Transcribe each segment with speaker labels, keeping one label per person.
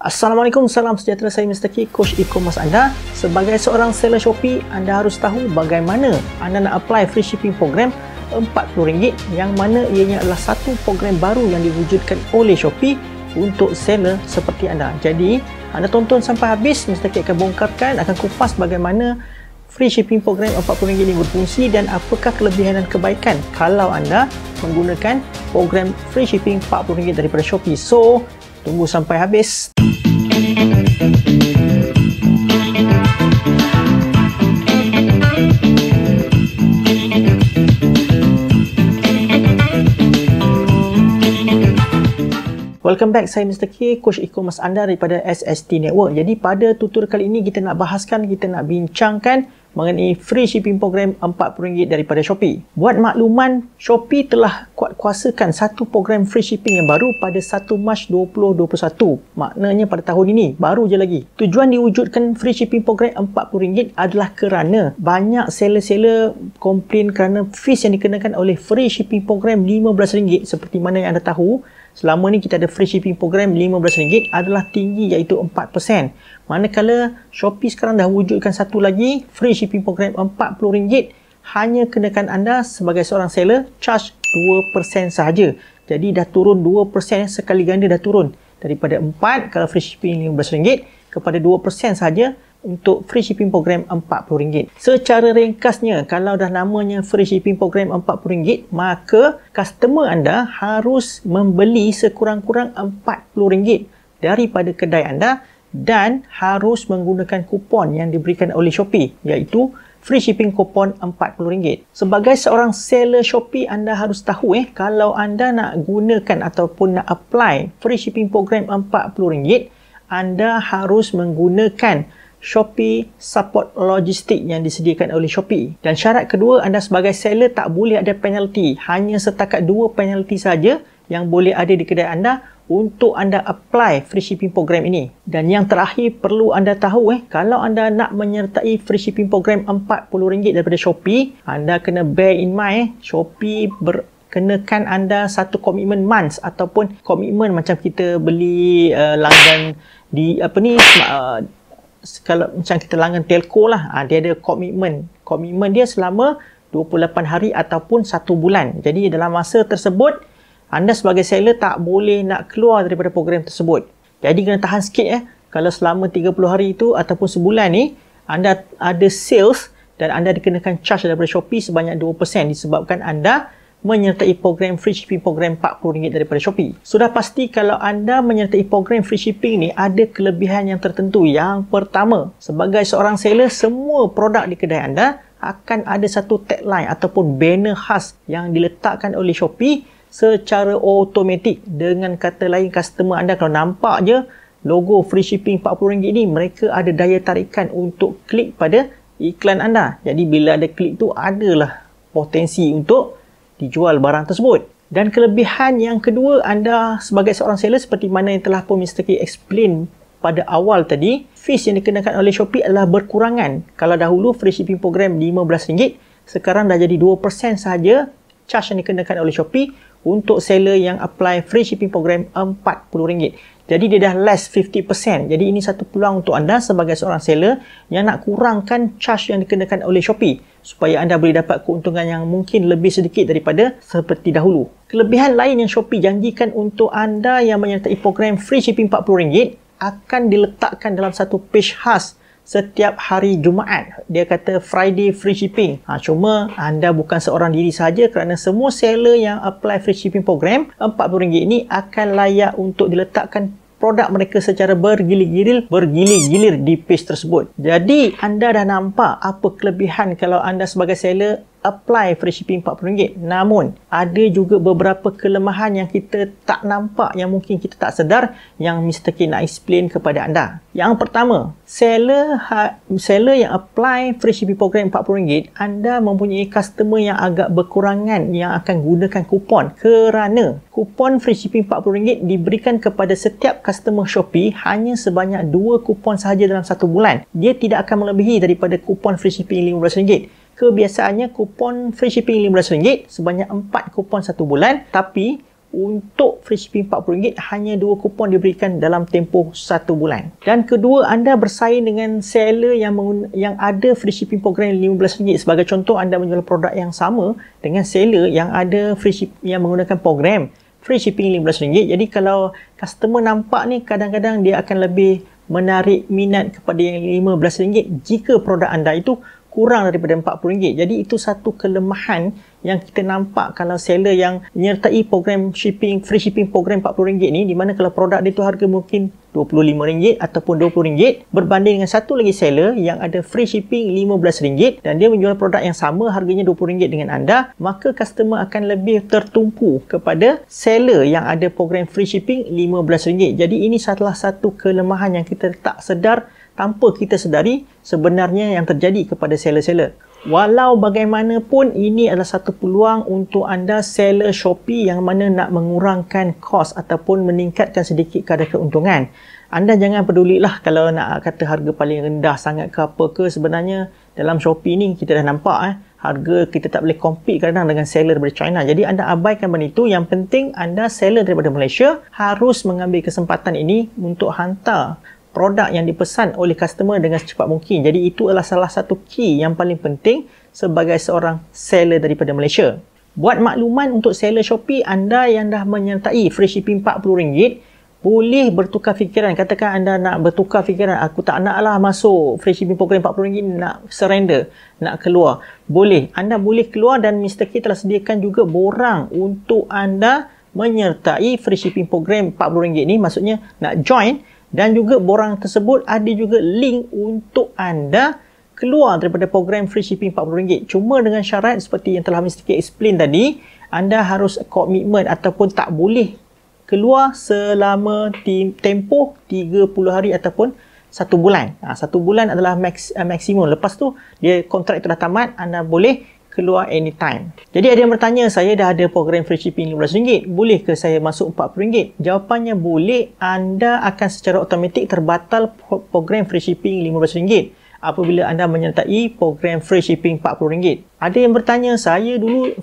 Speaker 1: Assalamualaikum, salam sejahtera saya Mr. K, Coach E-Commerce anda. Sebagai seorang seller Shopee, anda harus tahu bagaimana anda nak apply free shipping program RM40 yang mana ianya adalah satu program baru yang diwujudkan oleh Shopee untuk seller seperti anda. Jadi, anda tonton sampai habis, Mr. K akan bongkarkan, akan kupas bagaimana free shipping program RM40 ini berfungsi dan apakah kelebihan dan kebaikan kalau anda menggunakan program free shipping RM40 daripada Shopee. So, Tunggu sampai habis. Welcome back, saya Mr. K, Coach Iko Mas Andar daripada SST Network. Jadi pada tutur kali ini kita nak bahaskan, kita nak bincangkan mengenai free shipping program RM40 daripada Shopee. Buat makluman, Shopee telah kuat kuasakan satu program free shipping yang baru pada 1 Mac 2021. Maknanya pada tahun ini, baru je lagi. Tujuan diwujudkan free shipping program RM40 adalah kerana banyak seller-seller komplain kerana fees yang dikenakan oleh free shipping program RM15 seperti mana yang anda tahu selama ni kita ada free shipping program RM15 adalah tinggi iaitu 4%. Manakala Shopee sekarang dah wujudkan satu lagi free shipping program RM40 hanya kenakan anda sebagai seorang seller charge 2% sahaja. Jadi dah turun 2% sekali ganda dah turun daripada 4 kalau free shipping RM15 kepada 2% sahaja untuk free shipping program RM40. Secara ringkasnya, kalau dah namanya free shipping program RM40, maka customer anda harus membeli sekurang-kurang RM40 daripada kedai anda dan harus menggunakan kupon yang diberikan oleh Shopee iaitu free shipping kupon RM40. Sebagai seorang seller Shopee anda harus tahu eh kalau anda nak gunakan ataupun nak apply free shipping program RM40 anda harus menggunakan Shopee support logistik yang disediakan oleh Shopee. Dan syarat kedua, anda sebagai seller tak boleh ada penalti. Hanya setakat dua penalti saja yang boleh ada di kedai anda untuk anda apply free shipping program ini. Dan yang terakhir perlu anda tahu eh, kalau anda nak menyertai free shipping program RM40 daripada Shopee, anda kena bear in mind eh, Shopee ber kenakan anda satu komitmen months ataupun komitmen macam kita beli uh, langgan di apa ni uh, kalau macam kita langgan telco lah ha, dia ada komitmen komitmen dia selama 28 hari ataupun 1 bulan jadi dalam masa tersebut anda sebagai seller tak boleh nak keluar daripada program tersebut jadi kena tahan sikit eh kalau selama 30 hari itu ataupun sebulan ni anda ada sales dan anda dikenakan charge daripada Shopee sebanyak 2% disebabkan anda menyertai program free shipping program RM40 daripada Shopee. Sudah pasti kalau anda menyertai program free shipping ni ada kelebihan yang tertentu. Yang pertama, sebagai seorang seller, semua produk di kedai anda akan ada satu tagline ataupun banner khas yang diletakkan oleh Shopee secara automatik. Dengan kata lain, customer anda kalau nampak je logo free shipping RM40 ni, mereka ada daya tarikan untuk klik pada iklan anda. Jadi bila ada klik tu adalah potensi untuk dijual barang tersebut. Dan kelebihan yang kedua anda sebagai seorang seller seperti mana yang telah pun Mr. K explain pada awal tadi, fees yang dikenakan oleh Shopee adalah berkurangan. Kalau dahulu free shipping program RM15, sekarang dah jadi 2% sahaja charge yang dikenakan oleh Shopee untuk seller yang apply free shipping program RM40. Jadi dia dah less 50%. Jadi ini satu peluang untuk anda sebagai seorang seller yang nak kurangkan charge yang dikenakan oleh Shopee supaya anda boleh dapat keuntungan yang mungkin lebih sedikit daripada seperti dahulu. Kelebihan lain yang Shopee janjikan untuk anda yang menyertai program free shipping RM40 akan diletakkan dalam satu page khas setiap hari Jumaat. Dia kata Friday free shipping. Ha, cuma anda bukan seorang diri saja kerana semua seller yang apply free shipping program RM40 ini akan layak untuk diletakkan produk mereka secara bergilir-gilir bergilir-gilir di page tersebut. Jadi anda dah nampak apa kelebihan kalau anda sebagai seller apply free shipping RM40. Namun, ada juga beberapa kelemahan yang kita tak nampak yang mungkin kita tak sedar yang Mr. K nak explain kepada anda. Yang pertama, seller ha, seller yang apply free shipping program RM40, anda mempunyai customer yang agak berkurangan yang akan gunakan kupon kerana kupon free shipping RM40 diberikan kepada setiap customer Shopee hanya sebanyak 2 kupon sahaja dalam satu bulan. Dia tidak akan melebihi daripada kupon free shipping RM15 kebiasaannya kupon free shipping RM15 sebanyak 4 kupon 1 bulan tapi untuk free shipping RM40 hanya 2 kupon diberikan dalam tempoh 1 bulan dan kedua anda bersaing dengan seller yang yang ada free shipping program RM15 sebagai contoh anda menjual produk yang sama dengan seller yang ada free ship- yang menggunakan program free shipping RM15 jadi kalau customer nampak ni kadang-kadang dia akan lebih menarik minat kepada yang RM15 jika produk anda itu kurang daripada RM40. Jadi itu satu kelemahan yang kita nampak kalau seller yang menyertai program shipping free shipping program RM40 ni di mana kalau produk dia tu harga mungkin RM25 ataupun RM20 berbanding dengan satu lagi seller yang ada free shipping RM15 dan dia menjual produk yang sama harganya RM20 dengan anda maka customer akan lebih tertumpu kepada seller yang ada program free shipping RM15 jadi ini salah satu kelemahan yang kita tak sedar tanpa kita sedari sebenarnya yang terjadi kepada seller-seller. Walau bagaimanapun ini adalah satu peluang untuk anda seller Shopee yang mana nak mengurangkan kos ataupun meningkatkan sedikit kadar keuntungan. Anda jangan pedulilah kalau nak kata harga paling rendah sangat ke apa ke sebenarnya dalam Shopee ni kita dah nampak eh harga kita tak boleh compete kadang dengan seller dari China. Jadi anda abaikan benda itu. Yang penting anda seller daripada Malaysia harus mengambil kesempatan ini untuk hantar produk yang dipesan oleh customer dengan secepat mungkin. Jadi itu adalah salah satu key yang paling penting sebagai seorang seller daripada Malaysia. Buat makluman untuk seller Shopee, anda yang dah menyertai free shipping RM40, boleh bertukar fikiran. Katakan anda nak bertukar fikiran, aku tak nak lah masuk free shipping program RM40, nak surrender, nak keluar. Boleh, anda boleh keluar dan Mr. K telah sediakan juga borang untuk anda menyertai free shipping program RM40 ni. Maksudnya nak join, dan juga borang tersebut ada juga link untuk anda keluar daripada program free shipping RM40. Cuma dengan syarat seperti yang telah Mr. K explain tadi, anda harus komitmen ataupun tak boleh keluar selama tempoh 30 hari ataupun 1 bulan. Ha, 1 bulan adalah eh, maksimum. Lepas tu, dia kontrak itu dah tamat, anda boleh keluar anytime. Jadi ada yang bertanya, saya dah ada program free shipping RM15. Boleh ke saya masuk RM40? Jawapannya boleh. Anda akan secara automatik terbatal program free shipping RM15 apabila anda menyertai program free shipping RM40. Ada yang bertanya, saya dulu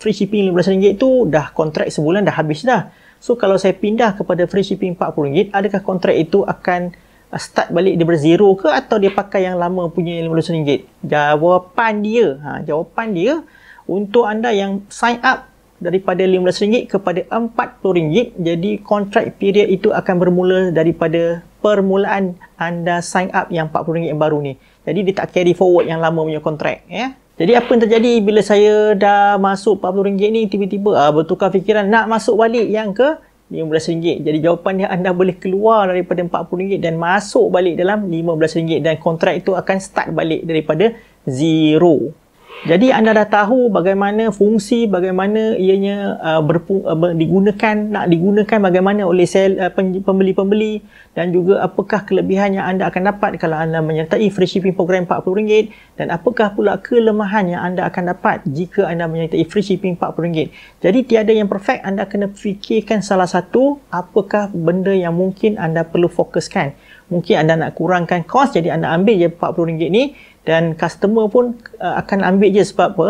Speaker 1: free shipping RM15 tu dah kontrak sebulan dah habis dah. So kalau saya pindah kepada free shipping RM40, adakah kontrak itu akan Ah, start balik daripada zero ke atau dia pakai yang lama punya RM500? Jawapan dia, ha, jawapan dia untuk anda yang sign up daripada RM15 kepada RM40 jadi kontrak period itu akan bermula daripada permulaan anda sign up yang RM40 yang baru ni jadi dia tak carry forward yang lama punya kontrak ya jadi apa yang terjadi bila saya dah masuk RM40 ni tiba-tiba ah, bertukar fikiran nak masuk balik yang ke RM15 jadi jawapan dia anda boleh keluar daripada RM40 dan masuk balik dalam RM15 dan kontrak itu akan start balik daripada zero jadi anda dah tahu bagaimana fungsi, bagaimana ianya uh, berpu, uh, digunakan, nak digunakan bagaimana oleh sel, uh, pembeli-pembeli dan juga apakah kelebihan yang anda akan dapat kalau anda menyertai free shipping program RM40 dan apakah pula kelemahan yang anda akan dapat jika anda menyertai free shipping RM40. Jadi tiada yang perfect, anda kena fikirkan salah satu apakah benda yang mungkin anda perlu fokuskan. Mungkin anda nak kurangkan kos jadi anda ambil je RM40 ni dan customer pun uh, akan ambil je sebab apa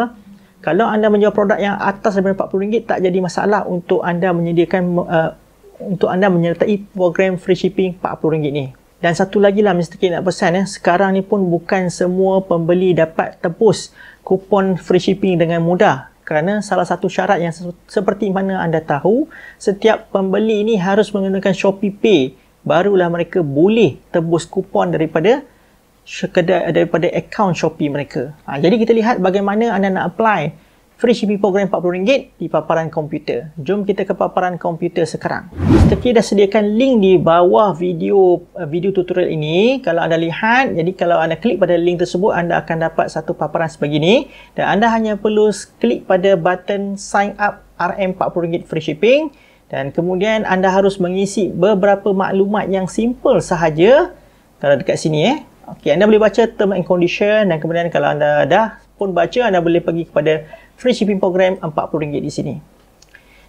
Speaker 1: kalau anda menjual produk yang atas daripada RM40 tak jadi masalah untuk anda menyediakan uh, untuk anda menyertai program free shipping RM40 ni dan satu lagi lah Mr. K nak pesan eh, sekarang ni pun bukan semua pembeli dapat tebus kupon free shipping dengan mudah kerana salah satu syarat yang seperti mana anda tahu setiap pembeli ini harus menggunakan Shopee Pay barulah mereka boleh tebus kupon daripada sekedar daripada akaun Shopee mereka. Ha, jadi kita lihat bagaimana anda nak apply free shipping program RM40 di paparan komputer. Jom kita ke paparan komputer sekarang. Seperti dah sediakan link di bawah video eh, video tutorial ini. Kalau anda lihat, jadi kalau anda klik pada link tersebut, anda akan dapat satu paparan sebegini. Dan anda hanya perlu klik pada button sign up RM40 free shipping. Dan kemudian anda harus mengisi beberapa maklumat yang simple sahaja. Kalau dekat sini eh, Okey, anda boleh baca term and condition dan kemudian kalau anda dah pun baca, anda boleh pergi kepada free shipping program RM40 di sini.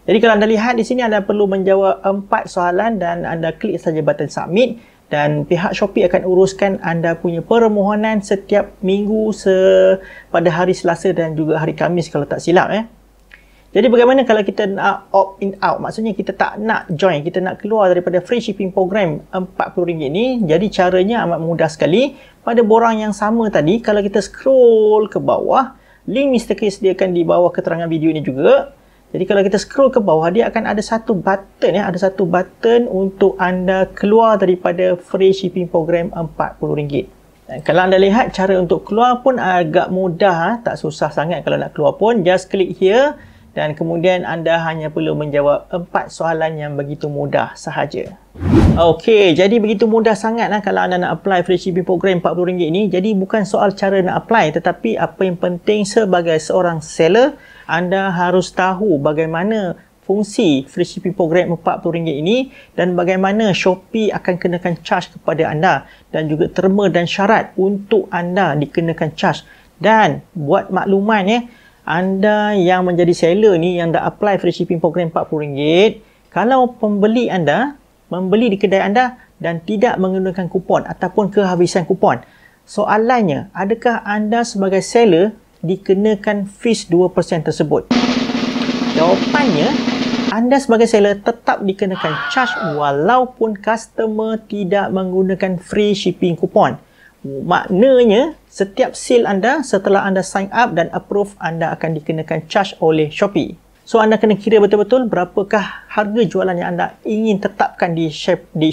Speaker 1: Jadi kalau anda lihat di sini anda perlu menjawab empat soalan dan anda klik saja button submit dan pihak Shopee akan uruskan anda punya permohonan setiap minggu se pada hari Selasa dan juga hari Kamis kalau tak silap eh. Jadi bagaimana kalau kita nak opt in out, maksudnya kita tak nak join, kita nak keluar daripada free shipping program RM40 ni. Jadi caranya amat mudah sekali. Pada borang yang sama tadi, kalau kita scroll ke bawah, link Mr. K sediakan di bawah keterangan video ni juga. Jadi kalau kita scroll ke bawah, dia akan ada satu button ya, ada satu button untuk anda keluar daripada free shipping program RM40. Dan kalau anda lihat cara untuk keluar pun agak mudah, ha? tak susah sangat kalau nak keluar pun. Just click here dan kemudian anda hanya perlu menjawab empat soalan yang begitu mudah sahaja. Okey, jadi begitu mudah sangatlah kalau anda nak apply Friendship Program RM40 ni. Jadi bukan soal cara nak apply tetapi apa yang penting sebagai seorang seller, anda harus tahu bagaimana fungsi free shipping program RM40 ini dan bagaimana Shopee akan kenakan charge kepada anda dan juga terma dan syarat untuk anda dikenakan charge dan buat makluman ya eh, anda yang menjadi seller ni yang dah apply free shipping program RM40 kalau pembeli anda membeli di kedai anda dan tidak menggunakan kupon ataupun kehabisan kupon soalannya adakah anda sebagai seller dikenakan fees 2% tersebut jawapannya anda sebagai seller tetap dikenakan charge walaupun customer tidak menggunakan free shipping kupon maknanya setiap sale anda setelah anda sign up dan approve anda akan dikenakan charge oleh Shopee. So anda kena kira betul-betul berapakah harga jualan yang anda ingin tetapkan di di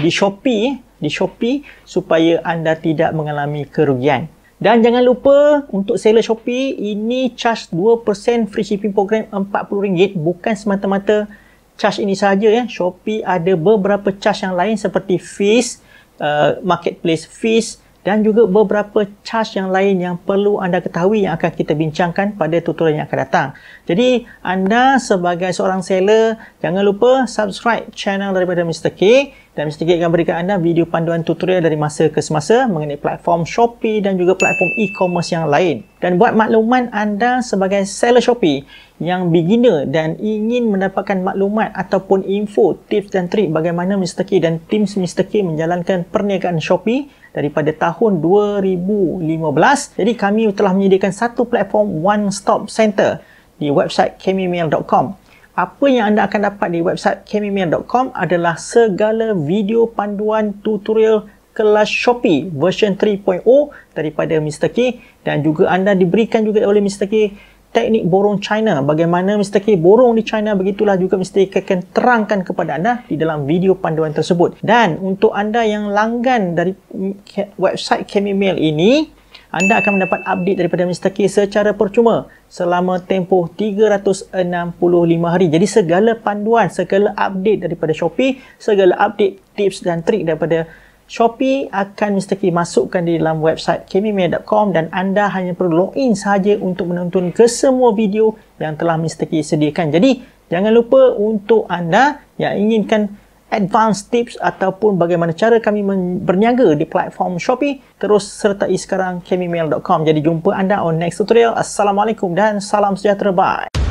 Speaker 1: di Shopee di Shopee supaya anda tidak mengalami kerugian. Dan jangan lupa untuk seller Shopee ini charge 2% free shipping program RM40 bukan semata-mata charge ini sahaja ya. Shopee ada beberapa charge yang lain seperti fees, uh, marketplace fees, dan juga beberapa charge yang lain yang perlu anda ketahui yang akan kita bincangkan pada tutorial yang akan datang. Jadi anda sebagai seorang seller jangan lupa subscribe channel daripada Mr. K dan Mr. Gate akan berikan anda video panduan tutorial dari masa ke semasa mengenai platform Shopee dan juga platform e-commerce yang lain. Dan buat makluman anda sebagai seller Shopee yang beginner dan ingin mendapatkan maklumat ataupun info, tips dan trik bagaimana Mr. K dan tim Mr. K menjalankan perniagaan Shopee daripada tahun 2015. Jadi kami telah menyediakan satu platform one stop center di website kemimail.com apa yang anda akan dapat di website kemimian.com adalah segala video panduan tutorial kelas Shopee version 3.0 daripada Mr. K dan juga anda diberikan juga oleh Mr. K teknik borong China bagaimana Mr. K borong di China begitulah juga Mr. K akan terangkan kepada anda di dalam video panduan tersebut dan untuk anda yang langgan dari website Kemimail ini anda akan mendapat update daripada Mr. K secara percuma selama tempoh 365 hari. Jadi segala panduan, segala update daripada Shopee, segala update tips dan trik daripada Shopee akan Mr. K masukkan di dalam website kemimia.com dan anda hanya perlu login sahaja untuk menonton kesemua video yang telah Mr. K sediakan. Jadi jangan lupa untuk anda yang inginkan Advance tips ataupun bagaimana cara kami berniaga di platform Shopee, terus sertai sekarang kemimail.com. Jadi jumpa anda on next tutorial. Assalamualaikum dan salam sejahtera. Bye.